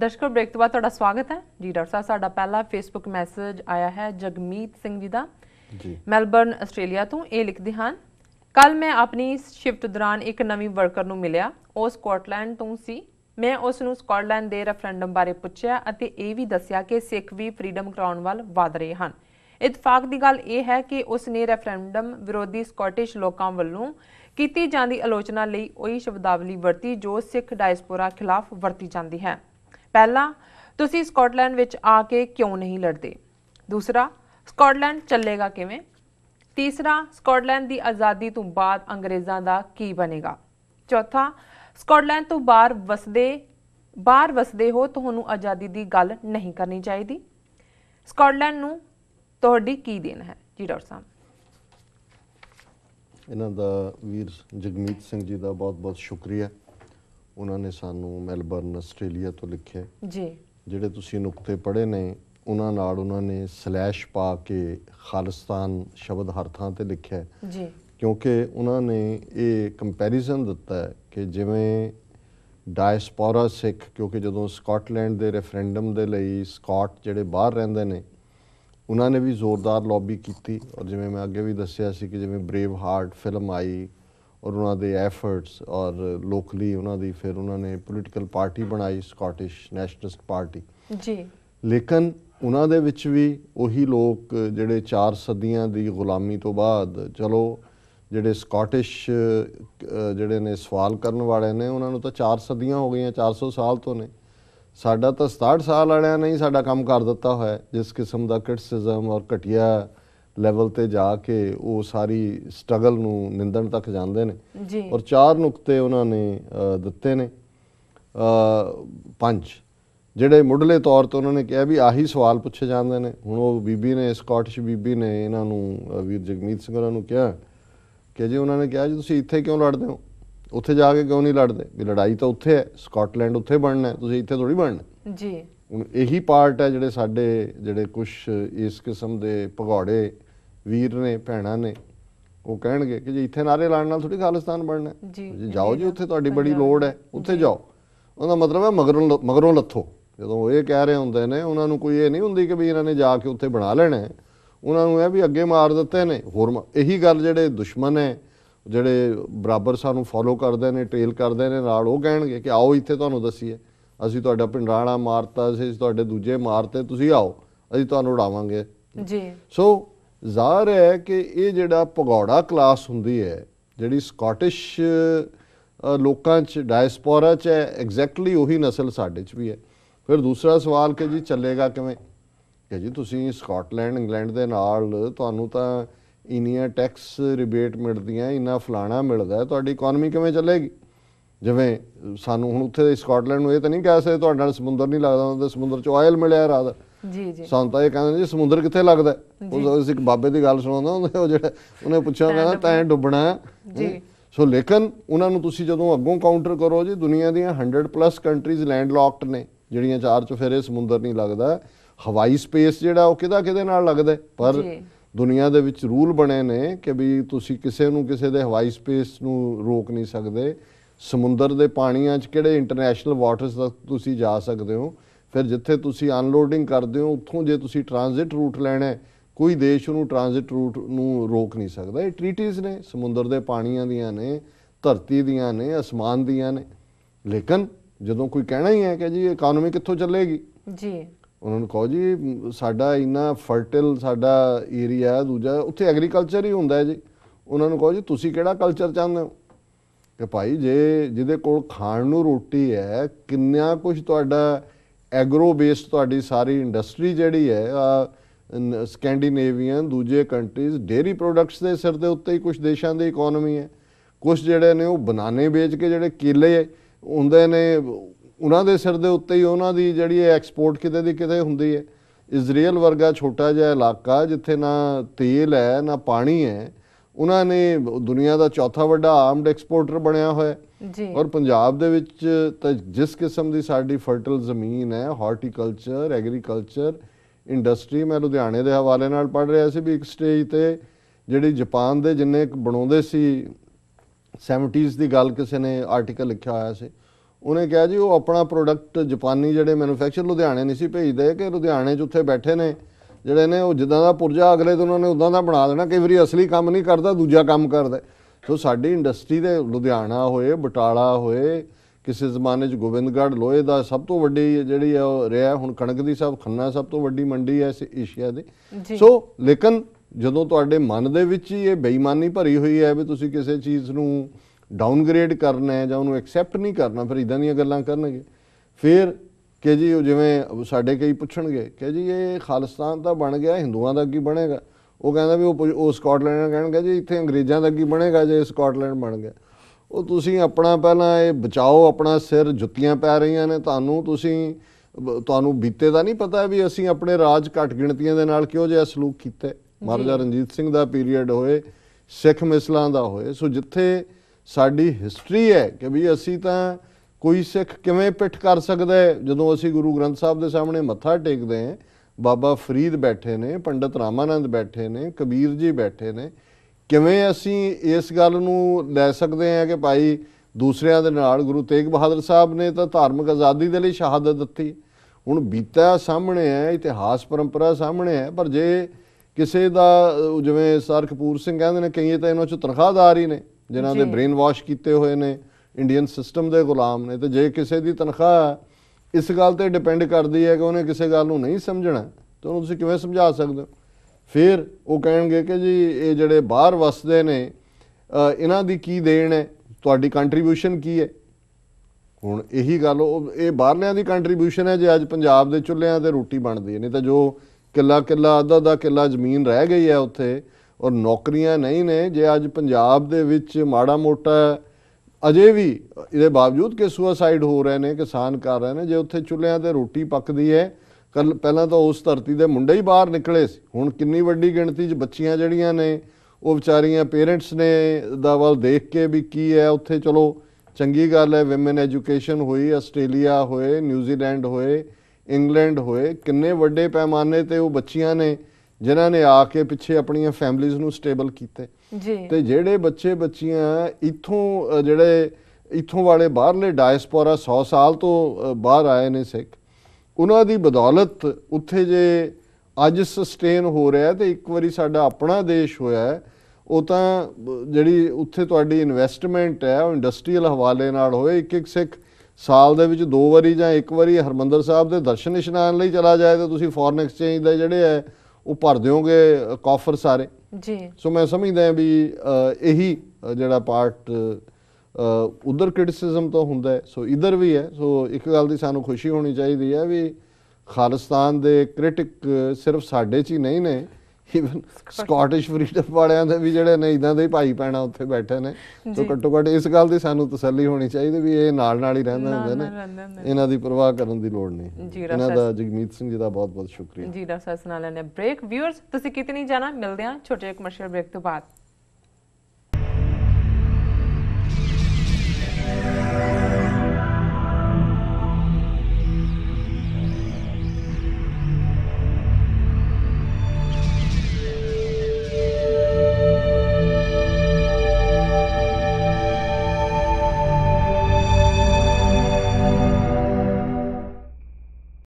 ਦਰਸ਼ਕੋ break ਤੋਂ ਬਾਅਦ ਤੁਹਾਡਾ ਸਵਾਗਤ ਹੈ ਜੀ ਡਾਕਟਰ ਸਾਹਿਬ ਸਾਡਾ ਪਹਿਲਾ ਫੇਸਬੁੱਕ ਮੈਸੇਜ ਆਇਆ ਹੈ ਜਗਮੀਤ ਸਿੰਘ ਜੀ ਦਾ ਜੀ ਮੈਲਬਰਨ ਆਸਟ੍ਰੇਲੀਆ ਤੋਂ ਇਹ ਲਿਖਦੇ ਹਨ ਕੱਲ ਮੈਂ ਆਪਣੀ ਸ਼ਿਫਟ ਦੌਰਾਨ ਇੱਕ ਨਵੀਂ ਵਰਕਰ ਨੂੰ ਮਿਲਿਆ ਉਹ ਸਕਾਟਲੈਂਡ ਤੋਂ ਸੀ ਮੈਂ ਉਸ ਨੂੰ ਸਕਾਟਲੈਂਡ ਦੇ ਰੈਫਰੈਂਡਮ ਬਾਰੇ ਪੁੱਛਿਆ ਅਤੇ ਇਹ ਵੀ ਦੱਸਿਆ ਕਿ ਸਿੱਖ ਵੀ ਫ੍ਰੀडम ਕਰਾਉਣ ਵੱਲ ਵਧ ਰਹੇ ਹਨ ਇਤਫਾਕ ਦੀ ਗੱਲ ਇਹ ਹੈ ਕਿ ਉਸ ਨੇ ਰੈਫਰੈਂਡਮ ਵਿਰੋਧੀ ਸਕਾਟਿਸ਼ ਲੋਕਾਂ ਵੱਲੋਂ ਕੀਤੀ ਜਾਂਦੀ ਆਲੋਚਨਾ ਲਈ ਉਹੀ ਸ਼ਬਦਾਵਲੀ ਵਰਤੀ ਜੋ ਸਿੱਖ ਡਾਇਸਪੋਰਾ ਖਿਲਾਫ ਵਰਤੀ ਜਾਂਦੀ ਹੈ ਪਹਿਲਾ ਤੁਸੀਂ ਸਕਾਟਲੈਂਡ ਵਿੱਚ ਆ ਕੇ ਕਿਉਂ ਨਹੀਂ ਲੜਦੇ ਦੂਸਰਾ ਸਕਾਟਲੈਂਡ ਚੱਲੇਗਾ ਕਿਵੇਂ ਤੀਸਰਾ ਸਕਾਟਲੈਂਡ ਦੀ ਆਜ਼ਾਦੀ ਤੋਂ ਬਾਅਦ ਅੰਗਰੇਜ਼ਾਂ ਦਾ ਕੀ ਬਣੇਗਾ ਚੌਥਾ ਸਕਾਟਲੈਂਡ ਤੋਂ ਬਾਹਰ ਵਸਦੇ ਬਾਹਰ ਵਸਦੇ ਹੋ ਤੁਹਾਨੂੰ ਆਜ਼ਾਦੀ ਦੀ ਗੱਲ ਨਹੀਂ ਕਰਨੀ ਚਾਹੀਦੀ ਸਕਾਟਲੈਂਡ ਨੂੰ ਤੁਹਾਡੀ ਕੀ ਦੇਣ ਹੈ ਜੀ ਡਾਕਟਰ ਸਾਹਿਬ ਇਹਨਾਂ ਦਾ ਵੀਰ ਜਗਮੀਤ ਸਿੰਘ ਜੀ ਦਾ ਬਹੁਤ ਬਹੁਤ ਸ਼ੁਕਰੀਆ ਉਹਨਾਂ ਨੇ ਸਾਨੂੰ ਮੈਲਬਰਨ ਆਸਟ੍ਰੇਲੀਆ ਤੋਂ ਲਿਖਿਆ ਜੀ ਜਿਹੜੇ ਤੁਸੀਂ ਨੁਕਤੇ ਪੜ੍ਹੇ ਨੇ ਉਹਨਾਂ ਨਾਲ ਉਹਨਾਂ ਨੇ ਸਲੈਸ਼ ਪਾ ਕੇ ਖਾਲਿਸਤਾਨ ਸ਼ਬਦ ਹਰ ਥਾਂ ਤੇ ਲਿਖਿਆ ਜੀ ਕਿਉਂਕਿ ਉਹਨਾਂ ਨੇ ਇਹ ਕੰਪੈਰੀਜ਼ਨ ਦਿੱਤਾ ਕਿ ਜਿਵੇਂ ਡਾਇਸਪੋਰਾ ਸਿੱਖ ਕਿਉਂਕਿ ਜਦੋਂ ਸਕਾਟਲੈਂਡ ਦੇ ਰੈਫਰੈਂਡਮ ਦੇ ਲਈ ਸਕਾਟ ਜਿਹੜੇ ਬਾਹਰ ਰਹਿੰਦੇ ਨੇ ਉਹਨਾਂ ਨੇ ਵੀ ਜ਼ੋਰਦਾਰ ਲੌਬੀ ਕੀਤੀ ਔਰ ਜਿਵੇਂ ਮੈਂ ਅੱਗੇ ਵੀ ਦੱਸਿਆ ਸੀ ਕਿ ਜਿਵੇਂ ਬਰੇਵ ਹਾਰਟ ਫਿਲਮ ਆਈ ਔਰ ਉਹਨਾਂ ਦੇ ਐਫਰਟਸ ਔਰ ਲੋਕਲੀ ਉਹਨਾਂ ਦੀ ਫਿਰ ਉਹਨਾਂ ਨੇ ਪੋਲੀਟੀਕਲ ਪਾਰਟੀ ਬਣਾਈ ਸਕਾਟਿਸ਼ ਨੈਸ਼ਨਲਿਸਟ ਪਾਰਟੀ ਜੀ ਲੇਕਿਨ ਉਹਨਾਂ ਦੇ ਵਿੱਚ ਵੀ ਉਹੀ ਲੋਕ ਜਿਹੜੇ 4 ਸਦੀਆਂ ਦੀ ਗੁਲਾਮੀ ਤੋਂ ਬਾਅਦ ਚਲੋ ਜਿਹੜੇ ਸਕਾਟਿਸ਼ ਜਿਹੜੇ ਨੇ ਸਵਾਲ ਕਰਨ ਵਾਲੇ ਨੇ ਉਹਨਾਂ ਨੂੰ ਤਾਂ 4 ਸਦੀਆਂ ਹੋ ਗਈਆਂ 400 ਸਾਲ ਤੋਂ ਨੇ ਸਾਡਾ ਤਾਂ 67 ਸਾਲ ਵਾਲਿਆਂ ਨੇ ਸਾਡਾ ਕੰਮ ਕਰ ਦਿੱਤਾ ਹੋਇਆ ਜਿਸ ਕਿਸਮ ਦਾ ਕ੍ਰਿਟਿਸਿਜ਼ਮ ਔਰ ਘਟਿਆ ਲੈਵਲ ਤੇ ਜਾ ਕੇ ਉਹ ਸਾਰੀ ਸਟਰਗਲ ਨੂੰ ਨਿੰਦਣ ਤੱਕ ਜਾਂਦੇ ਨੇ ਜੀ ਔਰ ਚਾਰ ਨੁਕਤੇ ਉਹਨਾਂ ਨੇ ਦਿੱਤੇ ਨੇ ਅ ਪੰਜ ਜਿਹੜੇ ਮੁੱਢਲੇ ਤੌਰ ਤੇ ਉਹਨਾਂ ਨੇ ਕਿਹਾ ਵੀ ਆਹੀ ਸਵਾਲ ਪੁੱਛੇ ਜਾਂਦੇ ਨੇ ਹੁਣ ਉਹ ਬੀਬੀ ਨੇ ਸਕਾਟਿਸ਼ ਬੀਬੀ ਨੇ ਇਹਨਾਂ ਨੂੰ ਵੀਰ ਜਗਮੀਤ ਸਿੰਘ ਉਹਨਾਂ ਨੂੰ ਕਿਹਾ ਕਿ ਜੇ ਉਹਨਾਂ ਨੇ ਕਿਹਾ ਜੀ ਤੁਸੀਂ ਇੱਥੇ ਕਿਉਂ ਲੜਦੇ ਹੋ ਉੱਥੇ ਜਾ ਕੇ ਕਿਉਂ ਨਹੀਂ ਲੜਦੇ ਵੀ ਲੜਾਈ ਤਾਂ ਉੱਥੇ ਹੈ ਸਕਾਟਲੈਂਡ ਉੱਥੇ ਬਣਨਾ ਤੁਸੀਂ ਇੱਥੇ ਥੋੜੀ ਬਣਨਾ ਜੀ ਹੁਣ ਇਹੀ ਪਾਰਟ ਹੈ ਜਿਹੜੇ ਸਾਡੇ ਜਿਹੜੇ ਕੁਝ ਇਸ ਕਿਸਮ ਦੇ ਭਗੌੜੇ ਵੀਰ ਨੇ ਭੈਣਾਂ ਨੇ ਉਹ ਕਹਿਣਗੇ ਕਿ ਜੇ ਇੱਥੇ ਨਾਰੇ ਲਾਣ ਨਾਲ ਥੋੜੀ ਖਾਲਿਸਤਾਨ ਬਣਨਾ ਜੀ ਜਾਓ ਜੀ ਉੱਥੇ ਤੁਹਾਡੀ ਬੜੀ ਲੋੜ ਹੈ ਉੱਥੇ ਜਾਓ ਉਹਦਾ ਮਤਲਬ ਹੈ ਮਗਰੋਂ ਮਗਰੋਂ ਲੱਥੋ ਜਦੋਂ ਉਹ ਇਹ ਕਹਿ ਰਹੇ ਹੁੰਦੇ ਨੇ ਉਹਨਾਂ ਨੂੰ ਕੋਈ ਇਹ ਨਹੀਂ ਹੁੰਦੀ ਕਿ ਵੀ ਇਹਨਾਂ ਨੇ ਜਾ ਕੇ ਉੱਥੇ ਬਣਾ ਲੈਣਾ ਉਹਨਾਂ ਨੂੰ ਇਹ ਵੀ ਅੱਗੇ ਮਾਰ ਦਿੱਤੇ ਨੇ ਹੋਰ ਇਹੀ ਗੱਲ ਜਿਹੜੇ ਦੁਸ਼ਮਣ ਹੈ ਜਿਹੜੇ ਬਰਾਬਰ ਸਾਨੂੰ ਫੋਲੋ ਕਰਦੇ ਨੇ ਟੇਲ ਕਰਦੇ ਨੇ ਨਾਲ ਉਹ ਕਹਿਣਗੇ ਕਿ ਆਓ ਇੱਥੇ ਤੁਹਾਨੂੰ ਦਸੀਏ ਅਸੀਂ ਤੁਹਾਡਾ ਪਿੰਡਰਾਣਾ ਮਾਰਤਾ ਸੀ ਤੁਹਾਡੇ ਦੂਜੇ ਮਾਰਤੇ ਤੁਸੀਂ ਆਓ ਅਸੀਂ ਤੁਹਾਨੂੰ ਉਡਾਵਾਂਗੇ ਜੀ ਸੋ ਜ਼ਾਹਰ ਹੈ ਕਿ ਇਹ ਜਿਹੜਾ ਪਗੌੜਾ ਕਲਾਸ ਹੁੰਦੀ ਹੈ ਜਿਹੜੀ ਸਕਾਟਿਸ਼ ਲੋਕਾਂ 'ਚ ਡਾਇਸਪੋਰਾ 'ਚ ਹੈ ਐਗਜ਼ੈਕਟਲੀ ਉਹੀ ਨਸਲ ਸਾਡੇ 'ਚ ਵੀ ਹੈ ਫਿਰ ਦੂਸਰਾ ਸਵਾਲ ਕਿ ਜੀ ਚੱਲੇਗਾ ਕਿਵੇਂ ਕਿ ਜੀ ਤੁਸੀਂ ਸਕਾਟਲੈਂਡ ਇੰਗਲੈਂਡ ਦੇ ਨਾਲ ਤੁਹਾਨੂੰ ਤਾਂ ਇਨੀਆਂ ਟੈਕਸ ਰਿਬੇਟ ਮਿਲਦੀਆਂ ਇਨਾ ਫਲਾਣਾ ਮਿਲਦਾ ਤੁਹਾਡੀ ਇਕਨੋਮੀ ਕਿਵੇਂ ਚੱਲੇਗੀ ਜਿਵੇਂ ਸਾਨੂੰ ਹੁਣ ਉੱਥੇ ਸਕਾਟਲੈਂਡ ਨੂੰ ਇਹ ਤਾਂ ਨਹੀਂ ਕਹਿ ਸਕਦੇ ਤੁਹਾਡੇ ਨਾਲ ਸਮੁੰਦਰ ਨਹੀਂ ਲੱਗਦਾ ਉਹਦੇ ਸਮੁੰਦਰ 'ਚ ਆਇਲ ਮਿਲਿਆ ਰਾਦਾ ਜੀ ਜੀ ਸਾਨੂੰ ਤਾਂ ਇਹ ਕਹਿੰਦੇ ਜੀ ਸਮੁੰਦਰ ਕਿੱਥੇ ਲੱਗਦਾ ਉਹ ਅਸੀਂ ਇੱਕ ਬਾਬੇ ਦੀ ਗੱਲ ਸੁਣਾਉਂਦਾ ਉਹ ਜਿਹੜਾ ਉਹਨੇ ਪੁੱਛਿਆ ਕਹਿੰਦਾ ਤੈਂ ਡੁੱਬਣਾ ਜੀ ਸੋ ਲੇਕਿਨ ਉਹਨਾਂ ਨੂੰ ਤੁਸੀਂ ਜਦੋਂ ਅੱਗੋਂ ਕਾਊਂਟਰ ਕਰੋ ਜੀ ਦੁਨੀਆ ਦੀਆਂ 100 ਪਲੱਸ ਕੰਟਰੀਜ਼ ਲੈਂਡਲੌਕਡ ਨੇ ਜਿਹੜੀਆਂ ਚਾਰ ਚੁਫੇਰੇ ਸਮੁੰਦਰ ਨਹੀਂ ਲੱਗਦਾ ਹਵਾਈ ਸਪੇਸ ਜਿਹੜਾ ਉਹ ਕਿਹਦਾ ਕਿਹਦੇ ਨਾਲ ਲੱਗਦਾ ਪਰ ਦੁਨੀਆ ਦੇ ਵਿੱਚ ਰੂਲ ਬਣੇ ਨੇ ਕਿ ਵੀ ਤੁਸੀਂ ਕਿਸੇ ਨੂੰ ਕਿਸੇ ਦੇ ਹਵਾਈ ਸਪੇਸ ਨੂੰ ਰੋਕ ਨਹੀਂ ਸਕਦੇ ਸਮੁੰਦਰ ਦੇ ਪਾਣੀਆਂ 'ਚ ਕਿਹੜੇ ਇੰਟਰਨੈਸ਼ਨਲ ਵਾਟਰਸ ਤੱਕ ਤੁਸੀਂ ਜਾ ਸਕਦੇ ਹੋ ਫਿਰ ਜਿੱਥੇ ਤੁਸੀਂ ਅਨਲੋਡਿੰਗ ਕਰਦੇ ਹੋ ਉੱਥੋਂ ਜੇ ਤੁਸੀਂ ਟ੍ਰਾਂਜ਼ਿਟ ਰੂਟ ਲੈਣਾ ਹੈ ਕੋਈ ਦੇਸ਼ ਨੂੰ ਟ੍ਰਾਂਜ਼ਿਟ ਰੂਟ ਨੂੰ ਰੋਕ ਨਹੀਂ ਸਕਦਾ ਇਹ ਟ੍ਰੀਟੀਜ਼ ਨੇ ਸਮੁੰਦਰ ਦੇ ਪਾਣੀਆਂ ਦੀਆਂ ਨੇ ਧਰਤੀ ਦੀਆਂ ਨੇ ਅਸਮਾਨ ਦੀਆਂ ਨੇ ਲੇਕਿਨ ਜਦੋਂ ਕੋਈ ਕਹਿਣਾ ਹੀ ਹੈ ਕਿ ਜੀ ਇਕਨੋਮੀ ਕਿੱਥੋਂ ਚੱਲੇਗੀ ਜੀ ਉਹਨਾਂ ਨੂੰ ਕਹੋ ਜੀ ਸਾਡਾ ਇੰਨਾ ਫਰਟਿਲ ਸਾਡਾ ਏਰੀਆ ਹੈ ਦੂਜਾ ਉੱਥੇ ਐਗਰੀਕਲਚਰ ਹੀ ਹੁੰਦਾ ਹੈ ਜੀ ਉਹਨਾਂ ਨੂੰ ਕਹੋ ਜੀ ਤੁਸੀਂ ਕਿਹੜਾ ਕਲਚਰ ਚਾਹੁੰਦੇ ਹੋ ਕਿ ਭਾਈ ਜੇ ਜਿਹਦੇ ਕੋਲ ਖਾਣ ਨੂੰ ਰੋਟੀ ਹੈ ਕਿੰਨਾ ਕੁਝ ਤੁਹਾਡਾ ਐਗਰੋ ਬੇਸਡ ਤੁਹਾਡੀ ਸਾਰੀ ਇੰਡਸਟਰੀ ਜਿਹੜੀ ਹੈ ਸਕੈਂਡੀਨੇਵੀਅਨ ਦੂਜੇ ਕੰਟਰੀਜ਼ ਡੇਰੀ ਪ੍ਰੋਡਕਟਸ ਦੇ ਸਿਰ ਦੇ ਉੱਤੇ ਹੀ ਕੁਝ ਦੇਸ਼ਾਂ ਦੀ ਇਕਨੋਮੀ ਹੈ ਕੁਝ ਜਿਹੜੇ ਨੇ ਉਹ ਬਨਾਨੇ ਵੇਚ ਕੇ ਜਿਹੜੇ ਕੇਲੇ ਹੁੰਦੇ ਨੇ ਉਹਨਾਂ ਦੇ ਸਿਰ ਦੇ ਉੱਤੇ ਹੀ ਉਹਨਾਂ ਦੀ ਜਿਹੜੀ ਐਕਸਪੋਰਟ ਕਿਤੇ ਦੀ ਕਿਤੇ ਹੁੰਦੀ ਹੈ ਇਜ਼ਰਾਈਲ ਵਰਗਾ ਛੋਟਾ ਜਿਹਾ ਇਲਾਕਾ ਜਿੱਥੇ ਨਾ ਤੇਲ ਹੈ ਨਾ ਪਾਣੀ ਹੈ ਉਹਨਾਂ ਨੇ ਦੁਨੀਆ ਦਾ ਚੌਥਾ ਵੱਡਾ ਆਰਮਡ ਐਕਸਪੋਰਟਰ ਬਣਿਆ ਹੋਇਆ ਜੀ ਔਰ ਪੰਜਾਬ ਦੇ ਵਿੱਚ ਤਾਂ ਜਿਸ ਕਿਸਮ ਦੀ ਸਾਡੀ ਫਰਟਲ ਜ਼ਮੀਨ ਹੈ ਹਾਰਟੀਕਲਚਰ ਐਗਰੀਕਲਚਰ ਇੰਡਸਟਰੀ ਮੈਂ ਲੁਧਿਆਣੇ ਦੇ ਹਵਾਲੇ ਨਾਲ ਪੜ ਰਿਹਾ ਸੀ ਵੀ ਇੱਕ ਸਟੇਜ ਤੇ ਜਿਹੜੀ ਜਾਪਾਨ ਦੇ ਜਿੰਨੇ ਬਣਾਉਂਦੇ ਸੀ 70s ਦੀ ਗੱਲ ਕਿਸੇ ਨੇ ਆਰਟੀਕਲ ਲਿਖਿਆ ਹੋਇਆ ਸੀ ਉਹਨੇ ਕਿਹਾ ਜੀ ਉਹ ਆਪਣਾ ਪ੍ਰੋਡਕਟ ਜਾਪਾਨੀ ਜਿਹੜੇ ਮੈਨੂਫੈਕਚਰ ਲੁਧਿਆਣੇ ਨਹੀਂ ਸੀ ਭੇਜਦੇ ਕਿ ਲੁਧਿਆਣੇ 'ਚ ਉੱਥੇ ਬੈਠੇ ਨੇ ਜਿਹੜੇ ਨੇ ਉਹ ਜਿੱਦਾਂ ਦਾ ਪੁਰਜਾ ਅਗਲੇ ਤੋਂ ਉਹਨਾਂ ਨੇ ਉਦਾਂ ਦਾ ਬਣਾ ਲੈਣਾ ਕਈ ਵਾਰੀ ਅਸਲੀ ਕੰਮ ਨਹੀਂ ਕਰਦਾ ਦੂਜਾ ਕੰਮ ਕਰਦਾ ਸੋ ਸਾਡੀ ਇੰਡਸਟਰੀ ਦੇ ਲੁਧਿਆਣਾ ਹੋਏ ਬਟਾਲਾ ਹੋਏ ਕਿਸੇ ਜ਼ਮਾਨੇ 'ਚ ਗੋਬਿੰਦਗੜ੍ਹ ਲੋਹੇ ਦਾ ਸਭ ਤੋਂ ਵੱਡੀ ਜਿਹੜੀ ਹੈ ਉਹ ਰਿਹਾ ਹੁਣ ਕਣਕ ਦੀ ਸਭ ਖੰਨਾ ਸਭ ਤੋਂ ਵੱਡੀ ਮੰਡੀ ਹੈ ਏਸ਼ੀਆ ਦੇ ਸੋ ਲੇਕਿਨ ਜਦੋਂ ਤੁਹਾਡੇ ਮਨ ਦੇ ਵਿੱਚ ਹੀ ਇਹ ਬੇਈਮਾਨੀ ਭਰੀ ਹੋਈ ਹੈ ਵੀ ਤੁਸੀਂ ਕਿਸੇ ਚੀਜ਼ ਨੂੰ ਡਾਊਨਗ੍ਰੇਡ ਕਰਨਾ ਹੈ ਜਾਂ ਉਹਨੂੰ ਐਕਸੈਪਟ ਨਹੀਂ ਕਰਨਾ ਫਿਰ ਇਦਾਂ ਦੀਆਂ ਗੱਲਾਂ ਕਰਨਗੇ ਫਿਰ ਕਿ ਜੀ ਉਹ ਜਿਵੇਂ ਸਾਡੇ ਕਈ ਪੁੱਛਣਗੇ ਕਿ ਜੀ ਇਹ ਖਾਲਿਸਤਾਨ ਤਾਂ ਬਣ ਗਿਆ ਹਿੰਦੂਆਂ ਦਾ ਕੀ ਬਣੇਗਾ ਉਹ ਕਹਿੰਦਾ ਵੀ ਉਹ ਉਹ ਸਕਾਟਲੈਂਡ ਕਹਿਣਗੇ ਜੀ ਇੱਥੇ ਅੰਗਰੇਜ਼ਾਂ ਦਾ ਕੀ ਬਣੇਗਾ ਜੇ ਸਕਾਟਲੈਂਡ ਬਣ ਗਿਆ ਉਹ ਤੁਸੀਂ ਆਪਣਾ ਪਹਿਲਾਂ ਇਹ ਬਚਾਓ ਆਪਣਾ ਸਿਰ ਜੁੱਤੀਆਂ ਪੈ ਰਹੀਆਂ ਨੇ ਤੁਹਾਨੂੰ ਤੁਸੀਂ ਤੁਹਾਨੂੰ ਬੀਤੇ ਦਾ ਨਹੀਂ ਪਤਾ ਵੀ ਅਸੀਂ ਆਪਣੇ ਰਾਜ ਘਟ ਗਿਣਤੀਆਂ ਦੇ ਨਾਲ ਕਿਉਂ ਜਿਹਾ ਸਲੂਕ ਕੀਤਾ ਮਹਾਰਾਜਾ ਰਣਜੀਤ ਸਿੰਘ ਦਾ ਪੀਰੀਅਡ ਹੋਏ ਸਿੱਖ ਮਿਸਲਾਂ ਦਾ ਹੋਏ ਸੋ ਜਿੱਥੇ ਸਾਡੀ ਹਿਸਟਰੀ ਹੈ ਕਿ ਵੀ ਅਸੀਂ ਤਾਂ ਕੋਈ ਸਿੱਖ ਕਿਵੇਂ ਪਿੱਠ ਕਰ ਸਕਦਾ ਜਦੋਂ ਅਸੀਂ ਗੁਰੂ ਗ੍ਰੰਥ ਸਾਹਿਬ ਦੇ ਸਾਹਮਣੇ ਮੱਥਾ ਟੇਕਦੇ ਹਾਂ ਬਾਬਾ ਫਰੀਦ ਬੈਠੇ ਨੇ ਪੰਡਤ ਰਾਮਾਨੰਦ ਬੈਠੇ ਨੇ ਕਬੀਰ ਜੀ ਬੈਠੇ ਨੇ ਕਿਵੇਂ ਅਸੀਂ ਇਸ ਗੱਲ ਨੂੰ ਲੈ ਸਕਦੇ ਹਾਂ ਕਿ ਭਾਈ ਦੂਸਰਿਆਂ ਦੇ ਨਾਲ ਗੁਰੂ ਤੇਗ ਬਹਾਦਰ ਸਾਹਿਬ ਨੇ ਤਾਂ ਧਾਰਮਿਕ ਆਜ਼ਾਦੀ ਦੇ ਲਈ ਸ਼ਹਾਦਤ ਦਿੱਤੀ ਹੁਣ ਬੀਤਾ ਸਾਹਮਣੇ ਹੈ ਇਤਿਹਾਸ ਪਰੰਪਰਾ ਸਾਹਮਣੇ ਹੈ ਪਰ ਜੇ ਕਿਸੇ ਦਾ ਜਿਵੇਂ ਸਰ ਕਪੂਰ ਸਿੰਘ ਕਹਿੰਦੇ ਨੇ ਕਈ ਤਾਂ ਇਹਨਾਂ ਚ ਤਨਖਾਹਦਾਰ ਹੀ ਨੇ ਜਿਨ੍ਹਾਂ ਦੇ ਬ੍ਰੇਨ ਵਾਸ਼ ਕੀਤੇ ਹੋਏ ਨੇ ਇੰਡੀਅਨ ਸਿਸਟਮ ਦੇ ਗੁਲਾਮ ਨੇ ਤੇ ਜੇ ਕਿਸੇ ਦੀ ਤਨਖਾਹ ਇਸ ਗੱਲ ਤੇ ਡਿਪੈਂਡ ਕਰਦੀ ਹੈ ਕਿ ਉਹਨੇ ਕਿਸੇ ਗੱਲ ਨੂੰ ਨਹੀਂ ਸਮਝਣਾ ਤਾਂ ਉਹਨੂੰ ਤੁਸੀਂ ਕਿਵੇਂ ਸਮਝਾ ਸਕਦੇ ਹੋ ਫਿਰ ਉਹ ਕਹਿਣਗੇ ਕਿ ਜੀ ਇਹ ਜਿਹੜੇ ਬਾਹਰ ਵਸਦੇ ਨੇ ਇਹਨਾਂ ਦੀ ਕੀ ਦੇਣ ਹੈ ਤੁਹਾਡੀ ਕੰਟਰੀਬਿਊਸ਼ਨ ਕੀ ਹੈ ਹੁਣ ਇਹੀ ਗੱਲ ਉਹ ਇਹ ਬਾਹਰਲਿਆਂ ਦੀ ਕੰਟਰੀਬਿਊਸ਼ਨ ਹੈ ਜੇ ਅੱਜ ਪੰਜਾਬ ਦੇ ਚੁੱਲ੍ਹਿਆਂ ਤੇ ਰੋਟੀ ਬਣਦੀ ਹੈ ਨਹੀਂ ਤਾਂ ਜੋ ਕਿੱਲਾ ਕਿੱਲਾ ਅੱਧਾ ਦਾ ਕਿੱਲਾ ਜ਼ਮੀਨ ਰਹਿ ਗਈ ਹੈ ਉੱਥੇ ਔਰ ਨੌਕਰੀਆਂ ਨਹੀਂ ਨੇ ਜੇ ਅੱਜ ਪੰਜਾਬ ਦੇ ਵਿੱਚ ਮਾੜਾ ਮੋਟਾ ਅਜੇ ਵੀ ਇਹਦੇ ਬਾਵਜੂਦ ਕਿ ਸੁਸਾਈਡ ਹੋ ਰਹੇ ਨੇ ਕਿਸਾਨ ਕਰ ਰਹੇ ਨੇ ਜੇ ਉੱਥੇ ਚੁੱਲ੍ਹਿਆਂ ਤੇ ਰੋਟੀ ਪੱਕਦੀ ਹੈ ਕੱਲ ਪਹਿਲਾਂ ਤਾਂ ਉਸ ਧਰਤੀ ਦੇ ਮੁੰਡੇ ਹੀ ਬਾਹਰ ਨਿਕਲੇ ਸੀ ਹੁਣ ਕਿੰਨੀ ਵੱਡੀ ਗਿਣਤੀ 'ਚ ਬੱਚੀਆਂ ਜਿਹੜੀਆਂ ਨੇ ਉਹ ਵਿਚਾਰੀਆਂ ਪੇਰੈਂਟਸ ਨੇ ਦਾ ਵੱਲ ਦੇਖ ਕੇ ਵੀ ਕੀ ਹੈ ਉੱਥੇ ਚਲੋ ਚੰਗੀ ਗੱਲ ਹੈ ਵਿਮਨ ਐਜੂਕੇਸ਼ਨ ਹੋਈ ਆਸਟ੍ਰੇਲੀਆ ਹੋਏ ਨਿਊਜ਼ੀਲੈਂਡ ਹੋਏ ਇੰਗਲੈਂਡ ਹੋਏ ਕਿੰਨੇ ਵੱਡੇ ਪੈਮਾਨੇ ਤੇ ਉਹ ਬੱਚੀਆਂ ਨੇ ਜਿਨ੍ਹਾਂ ਨੇ ਆ ਕੇ ਪਿੱਛੇ ਆਪਣੀਆਂ ਫੈਮਲੀਆਂ ਨੂੰ ਸਟੇਬਲ ਕੀਤੇ ਜੀ ਤੇ ਜਿਹੜੇ ਬੱਚੇ ਬੱਚੀਆਂ ਇਥੋਂ ਜਿਹੜੇ ਇਥੋਂ ਵਾਲੇ ਬਾਹਰਲੇ ਡਾਇਸਪੋਰਾ 100 ਸਾਲ ਤੋਂ ਬਾਹਰ ਆਏ ਨੇ ਸਿੱਖ ਉਹਨਾਂ ਦੀ ਬਦੌਲਤ ਉੱਥੇ ਜੇ ਅੱਜ ਸਸਟੇਨ ਹੋ ਰਿਹਾ ਤੇ ਇੱਕ ਵਾਰੀ ਸਾਡਾ ਆਪਣਾ ਦੇਸ਼ ਹੋਇਆ ਉਹ ਤਾਂ ਜਿਹੜੀ ਉੱਥੇ ਤੁਹਾਡੀ ਇਨਵੈਸਟਮੈਂਟ ਹੈ ਉਹ ਇੰਡਸਟਰੀਅਲ ਹਵਾਲੇ ਨਾਲ ਹੋਏ ਇੱਕ ਇੱਕ ਸਿੱਖ ਸਾਲ ਦੇ ਵਿੱਚ ਦੋ ਵਾਰੀ ਜਾਂ ਇੱਕ ਵਾਰੀ ਹਰਮੰਦਰ ਸਾਹਿਬ ਦੇ ਦਰਸ਼ਨ ਇਸ਼ਨਾਨ ਲਈ ਚਲਾ ਜਾਏ ਤਾਂ ਤੁਸੀਂ ਫੋਰਨ ਐਕਸਚੇਂਜ ਦਾ ਜਿਹੜੇ ਹੈ ਉਹ ਭਰ ਦਿਓਗੇ ਕਾਫਰ ਸਾਰੇ ਜੀ ਸੋ ਮੈਂ ਸਮਝਦਾ ਹਾਂ ਵੀ ਇਹੀ ਜਿਹੜਾ ਪਾਰਟ ਉਧਰ ਕ੍ਰਿਟਿਸਿਜ਼ਮ ਤਾਂ ਹੁੰਦਾ ਹੈ ਸੋ ਇਧਰ ਵੀ ਹੈ ਸੋ ਇੱਕ ਗੱਲ ਦੀ ਸਾਨੂੰ ਖੁਸ਼ੀ ਹੋਣੀ ਚਾਹੀਦੀ ਹੈ ਵੀ ਖਾਲਿਸਤਾਨ ਦੇ ਕ੍ਰਿਟਿਕ ਸਿਰਫ ਸਾਡੇ 'ਚ ਹੀ ਨਹੀਂ ਨੇ ਇਵਨ ਸਕਾਟਿਸ਼ ਫਰੀडम ਵਾਲਿਆਂ ਦੇ ਵੀ ਜਿਹੜੇ ਨੇ ਇਦਾਂ ਦੇ ਭਾਈ ਪੈਣਾ ਉੱਥੇ ਬੈਠੇ ਨੇ ਤੋਂ ਘੱਟੋ ਘੱਟ ਇਸ ਗੱਲ ਦੀ ਸਾਨੂੰ ਤਸੱਲੀ ਹੋਣੀ ਚਾਹੀਦੀ ਵੀ ਇਹ ਨਾਲ ਨਾਲ ਹੀ ਰਹਿੰਦੇ ਹੁੰਦੇ ਨੇ ਇਹਨਾਂ ਦੀ ਪਰਵਾਹ ਕਰਨ ਦੀ ਲੋੜ ਨਹੀਂ ਇਹਨਾਂ ਦਾ ਜਗਮੀਤ ਸਿੰਘ ਜੀ ਦਾ ਬਹੁਤ ਬਹੁਤ ਸ਼ੁਕਰੀਆ ਜੀ ਡਾਕਟਰ ਨਾਲ ਨੇ ਬ੍ਰੇਕ ਵਿਊਅਰਸ ਤੁਸੀਂ ਕਿਤੇ ਨਹੀਂ ਜਾਣਾ ਮਿਲਦੇ ਆ ਛੋਟੇ ਕਮਰਸ਼ੀਅਲ ਬ੍ਰੇਕ ਤੋਂ ਬਾਅਦ